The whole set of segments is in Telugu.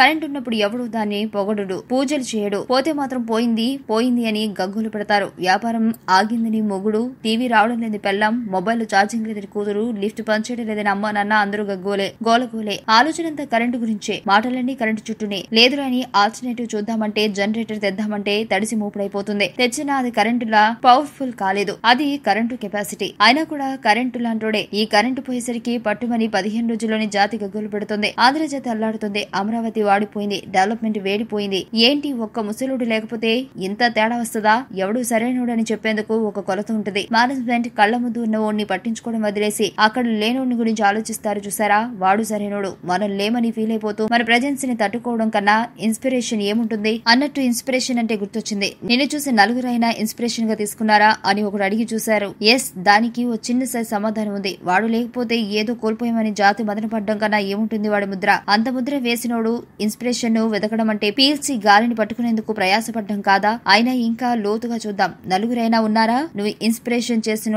కరెంట్ ఉన్నప్పుడు ఎవడు దాన్ని పొగడు పూజలు చేయడు పోతే మాత్రం పోయింది పోయింది అని గగ్గులు పెడతారు వ్యాపారం ఆగిందని మొగుడు టీవీ రావడం లేని పెళ్ళం మొబైల్ ఛార్జింగ్ లేదని కూతురు లిఫ్ట్ పనిచేయడం లేదని అమ్మ నాన్న అందరూ గగ్గోలే గోలగోలే ఆలోచనంతా కరెంటు గురించే మాటలన్నీ కరెంటు చుట్టూనే అని ఆల్టర్నేటివ్ చూద్దామంటే జనరేటర్ తెద్దామంటే తడిసి మూపుడైపోతుంది తెచ్చినా అది కరెంటులా పవర్ఫుల్ కాలేదు అది కరెంటు కెపాసిటీ అయినా కూడా కరెంటు లాంటోడే ఈ కరెంటు పోయేసరికి పట్టుమని పదిహేను రోజుల్లోనే జాతి గగ్గులు పెడుతుంది ఆంధ్రజాతి అల్లాడుతుంది అమరావతి వాడిపోయింది డెవలప్మెంట్ వేడిపోయింది ఏంటి ఒక్క ముసలుడు లేకపోతే ఇంత తేడా వస్తుందా ఎవడు సరైనడని చెప్పేందుకు ఒక కొలత ఉంటుంది మేనేజ్మెంట్ కళ్ళ ముందు ఉన్న ఓడిని పట్టించుకోవడం వదిలేసి అక్కడ లేనోడిని గురించి ఆలోచిస్తారు చూసారా వాడు సరైనడు మనం లేమని ఫీల్ అయిపోతూ మన ప్రజెన్స్ ని తట్టుకోవడం కన్నా ఇన్స్పిరేషన్ ఏముంటుంది అన్నట్టు ఇన్స్పిరేషన్ అంటే గుర్తొచ్చింది నిన్ను చూసి నలుగురైనా ఇన్స్పిరేషన్ గా తీసుకున్నారా అని ఒకడు అడిగి చూశారు ఎస్ దానికి ఓ చిన్న సైజ్ సమాధానం ఉంది వాడు లేకపోతే ఏదో కోల్పోయామని జాతి మదన పడ్డం కన్నా ఏముంటుంది వాడి ముద్ర అంత ముద్ర వేసినోడు ఇన్స్పిరేషన్ ను వెతకడం అంటే పీల్చి గాలిని పట్టుకునేందుకు ప్రయాసపడ్డం కాదా అయినా ఇంకా లోతుగా చూద్దాం నలుగురైనా ఉన్నారా నువ్వు ఇన్స్పిరేషన్ చేసిన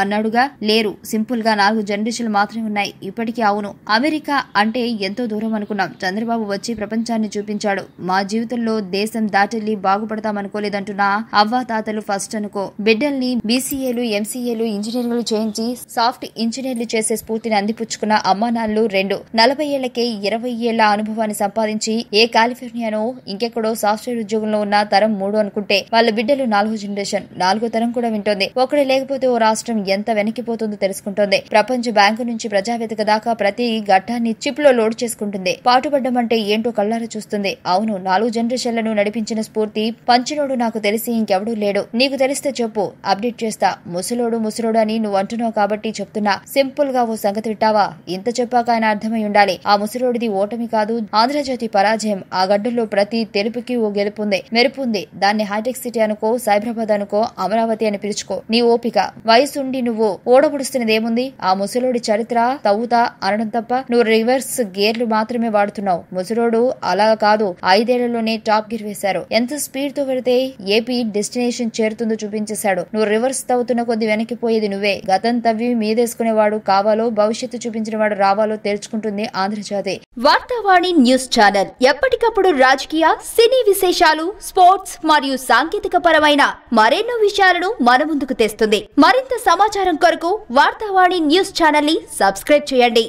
అన్నాడుగా లేరు సింపుల్ గా నాలుగు జనరేషన్లు మాత్రమే ఉన్నాయి ఇప్పటికీ అవును అమెరికా అంటే ఎంతో దూరం అనుకున్నాం చంద్రబాబు వచ్చి ప్రపంచాన్ని చూపించాడు మా జీవితంలో దేశం దాటెళ్లి బాగుపడతామనుకోలేదంటున్నా అవ్వ తాతలు ఫస్ట్ అనుకో బిడ్డల్ని బీసీఏలు ఎంసీఏలు ఇంజనీర్లు చేయించి సాఫ్ట్ ఇంజనీర్లు చేసే స్ఫూర్తిని అందిపుచ్చుకున్న అమ్మానాన్నలు రెండు నలభై ఏళ్లకే ఇరవై ఏళ్ల అనుభవాన్ని సంపాదించారు సంపాదించి ఏ కాలిఫోర్నియానో ఇంకెక్కడో సాఫ్ట్వేర్ ఉద్యోగంలో ఉన్న తరం మూడు అనుకుంటే వాళ్ళ బిడ్డలు నాలుగో జనరేషన్ నాలుగో తరం కూడా వింటోంది ఒకటి లేకపోతే ఓ రాష్ట్రం ఎంత వెనక్కిపోతుందో తెలుసుకుంటోంది ప్రపంచ బ్యాంకు నుంచి ప్రజావేదిక దాకా ప్రతి ఘట్టాన్ని చిప్ లో లోడ్ చేసుకుంటుంది పాటుపడ్డం అంటే ఏంటో కళ్ళారా చూస్తుంది అవును నాలుగు జనరేషన్లను నడిపించిన స్ఫూర్తి పంచినోడు నాకు తెలిసి ఇంకెవడూ లేడు నీకు తెలిస్తే చెప్పు అప్డేట్ చేస్తా ముసలోడు ముసలోడు అని నువ్వు అంటున్నావు కాబట్టి చెప్తున్నా సింపుల్ గా ఓ సంగతి విట్టావా ఇంత చెప్పాక ఆయన అర్థమై ఉండాలి ఆ ముసలోడిది ఓటమి కాదు ఆంధ్ర ఆంధ్రజ్యోతి పరాజయం ఆ గడ్డులో ప్రతి తెలుపుకి ఓ గెలుపుంది మెరుపుంది దాన్ని హైటెక్ సిటీ అనుకో సైబరాబాద్ అనుకో అమరావతి అని పిలుచుకో నీ ఓపిక వయసుండి నువ్వు ఓడబుడుస్తున్నదేముంది ఆ ముసలోడి చరిత్ర తవ్వుతా అనడం తప్ప నువ్వు రివర్స్ గేర్లు మాత్రమే వాడుతున్నావు ముసలోడు అలా కాదు ఐదేళ్లలోనే టాప్ గిర్ వేశారు ఎంత స్పీడ్ తో పెడితే ఏపీ డెస్టినేషన్ చేరుతుందో చూపించేశాడు నువ్వు రివర్స్ తవ్వుతున్న కొద్ది వెనక్కి పోయేది నువ్వే గతం తవ్వి మీదేసుకునేవాడు కావాలో భవిష్యత్తు చూపించిన వాడు రావాలో తెలుసుకుంటుంది ఆంధ్రజాతి వార్తావాణి న్యూస్ ఛానల్ ఎప్పటికప్పుడు రాజకీయ సినీ విశేషాలు స్పోర్ట్స్ మరియు సాంకేతిక పరమైన మరెన్నో విషయాలను మన ముందుకు తెస్తుంది మరింత సమాచారం కొరకు వార్తావాణి న్యూస్ ఛానల్ ని సబ్స్క్రైబ్ చేయండి